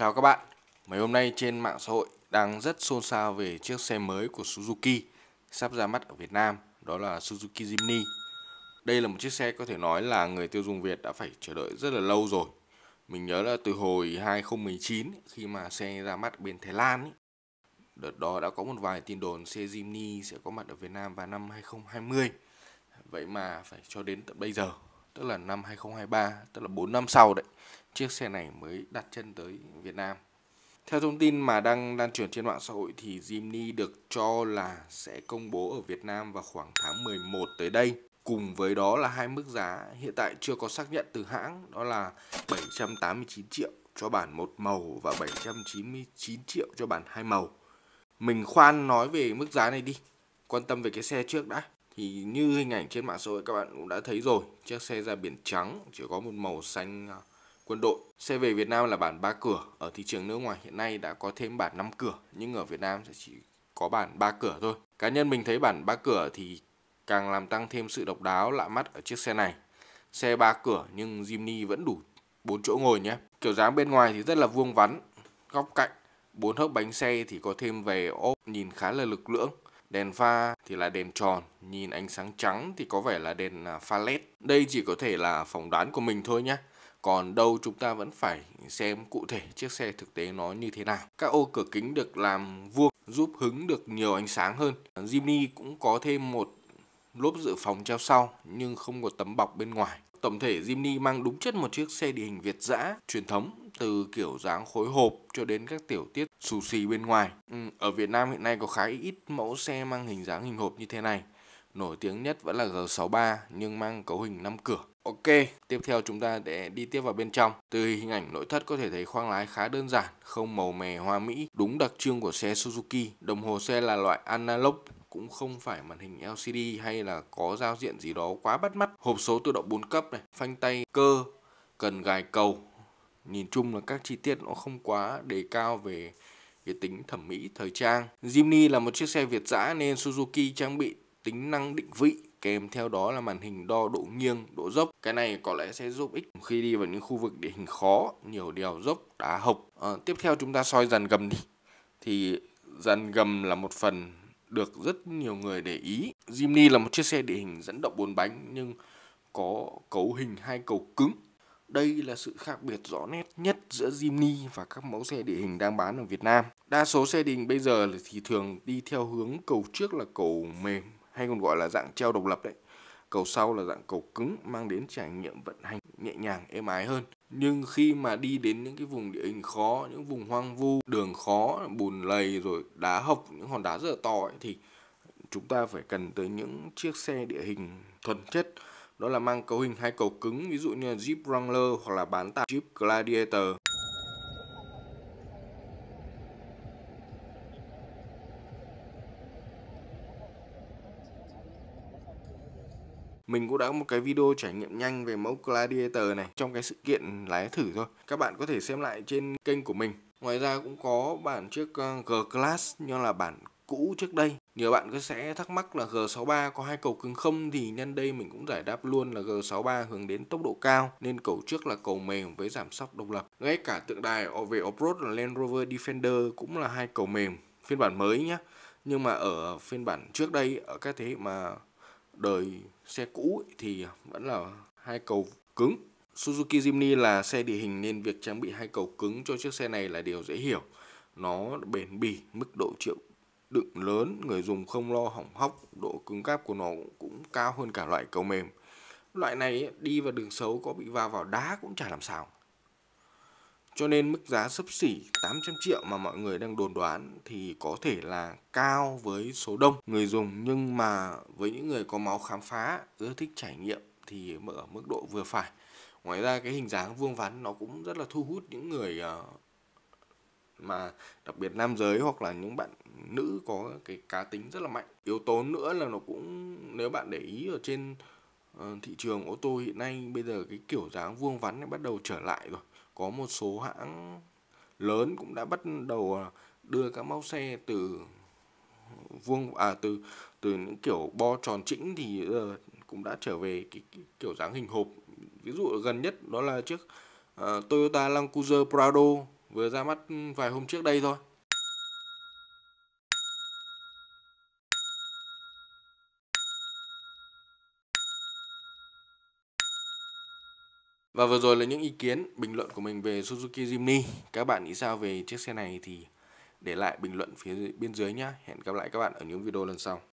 Chào các bạn, mấy hôm nay trên mạng xã hội đang rất xôn xao về chiếc xe mới của Suzuki sắp ra mắt ở Việt Nam, đó là Suzuki Jimny. Đây là một chiếc xe có thể nói là người tiêu dùng Việt đã phải chờ đợi rất là lâu rồi. Mình nhớ là từ hồi 2019 khi mà xe ra mắt bên Thái Lan đợt đó đã có một vài tin đồn xe Jimny sẽ có mặt ở Việt Nam vào năm 2020. Vậy mà phải cho đến tận bây giờ tức là năm 2023 tức là 4 năm sau đấy chiếc xe này mới đặt chân tới Việt Nam. Theo thông tin mà đang lan truyền trên mạng xã hội thì Jimny được cho là sẽ công bố ở Việt Nam vào khoảng tháng 11 tới đây. Cùng với đó là hai mức giá hiện tại chưa có xác nhận từ hãng đó là 789 triệu cho bản một màu và 799 triệu cho bản hai màu. Mình khoan nói về mức giá này đi, quan tâm về cái xe trước đã thì như hình ảnh trên mạng xã hội các bạn cũng đã thấy rồi chiếc xe ra biển trắng chỉ có một màu xanh à, quân đội xe về Việt Nam là bản ba cửa ở thị trường nước ngoài hiện nay đã có thêm bản năm cửa nhưng ở Việt Nam sẽ chỉ có bản ba cửa thôi cá nhân mình thấy bản ba cửa thì càng làm tăng thêm sự độc đáo lạ mắt ở chiếc xe này xe ba cửa nhưng Jimny vẫn đủ bốn chỗ ngồi nhé kiểu dáng bên ngoài thì rất là vuông vắn góc cạnh bốn hốc bánh xe thì có thêm về ốp nhìn khá là lực lưỡng Đèn pha thì là đèn tròn, nhìn ánh sáng trắng thì có vẻ là đèn à, pha LED. Đây chỉ có thể là phỏng đoán của mình thôi nhé. Còn đâu chúng ta vẫn phải xem cụ thể chiếc xe thực tế nó như thế nào. Các ô cửa kính được làm vuông giúp hứng được nhiều ánh sáng hơn. Jimny cũng có thêm một lốp dự phòng treo sau nhưng không có tấm bọc bên ngoài. Tổng thể Jimny mang đúng chất một chiếc xe địa hình Việt dã truyền thống từ kiểu dáng khối hộp cho đến các tiểu tiết xù xì bên ngoài. Ừ, ở Việt Nam hiện nay có khá ít mẫu xe mang hình dáng hình hộp như thế này. Nổi tiếng nhất vẫn là G63 nhưng mang cấu hình 5 cửa. Ok, tiếp theo chúng ta để đi tiếp vào bên trong. Từ hình ảnh nội thất có thể thấy khoang lái khá đơn giản, không màu mè hoa mỹ, đúng đặc trưng của xe Suzuki. Đồng hồ xe là loại analog cũng không phải màn hình LCD hay là có giao diện gì đó quá bắt mắt. Hộp số tự động 4 cấp này, phanh tay cơ, cần gài cầu, nhìn chung là các chi tiết nó không quá đề cao về cái tính thẩm mỹ thời trang. Jimny là một chiếc xe Việt dã nên Suzuki trang bị tính năng định vị kèm theo đó là màn hình đo độ nghiêng, độ dốc. Cái này có lẽ sẽ giúp ích khi đi vào những khu vực địa hình khó, nhiều đèo dốc, đá hộc. À, tiếp theo chúng ta soi dàn gầm đi. Thì dàn gầm là một phần được rất nhiều người để ý. Jimny là một chiếc xe địa hình dẫn động bốn bánh nhưng có cấu hình hai cầu cứng đây là sự khác biệt rõ nét nhất giữa Jimny và các mẫu xe địa hình đang bán ở Việt Nam. Đa số xe địa hình bây giờ thì thường đi theo hướng cầu trước là cầu mềm hay còn gọi là dạng treo độc lập đấy. Cầu sau là dạng cầu cứng mang đến trải nghiệm vận hành nhẹ nhàng, êm ái hơn. Nhưng khi mà đi đến những cái vùng địa hình khó, những vùng hoang vu, đường khó, bùn lầy rồi đá hộc, những hòn đá rất là to ấy, thì chúng ta phải cần tới những chiếc xe địa hình thuần chất đó là mang cấu hình hai cầu cứng ví dụ như là Jeep Wrangler hoặc là bán tải Jeep Gladiator. Mình cũng đã có một cái video trải nghiệm nhanh về mẫu Gladiator này trong cái sự kiện lái thử thôi. Các bạn có thể xem lại trên kênh của mình. Ngoài ra cũng có bản chiếc ờ, G-Class như là bản cũ trước đây nhiều bạn cứ sẽ thắc mắc là G63 có hai cầu cứng không thì nhân đây mình cũng giải đáp luôn là G63 hướng đến tốc độ cao nên cầu trước là cầu mềm với giảm sóc độc lập. Ngay cả tượng đài về off-road là Land Rover Defender cũng là hai cầu mềm phiên bản mới nhé. Nhưng mà ở phiên bản trước đây ở các thế hệ mà đời xe cũ thì vẫn là hai cầu cứng. Suzuki Jimny là xe địa hình nên việc trang bị hai cầu cứng cho chiếc xe này là điều dễ hiểu. Nó bền bỉ, mức độ chịu đựng lớn, người dùng không lo hỏng hóc, độ cứng cáp của nó cũng cao hơn cả loại cầu mềm. Loại này đi vào đường xấu có bị va vào đá cũng chả làm sao. Cho nên mức giá sấp xỉ 800 triệu mà mọi người đang đồn đoán thì có thể là cao với số đông người dùng nhưng mà với những người có máu khám phá, ưa thích trải nghiệm thì ở mức độ vừa phải. Ngoài ra cái hình dáng vuông vắn nó cũng rất là thu hút những người ờ, mà đặc biệt nam giới hoặc là những bạn nữ có cái cá tính rất là mạnh yếu tố nữa là nó cũng nếu bạn để ý ở trên ờ, thị trường ô tô hiện nay bây giờ cái kiểu dáng vuông vắn này bắt đầu trở lại rồi có một số hãng lớn cũng đã bắt đầu ờ, đưa các mẫu xe từ vuông à từ từ những kiểu bo tròn chỉnh thì uh, cũng đã trở về cái, cái kiểu dáng hình hộp ví dụ gần nhất đó là chiếc uh, Toyota Land Cruiser Prado vừa ra mắt vài hôm trước đây thôi. Và vừa rồi là những ý kiến, bình luận của mình về Suzuki Jimny. Các bạn nghĩ sao về chiếc xe này thì để lại bình luận phía bên dưới nhé. Hẹn gặp lại các bạn ở những video lần sau.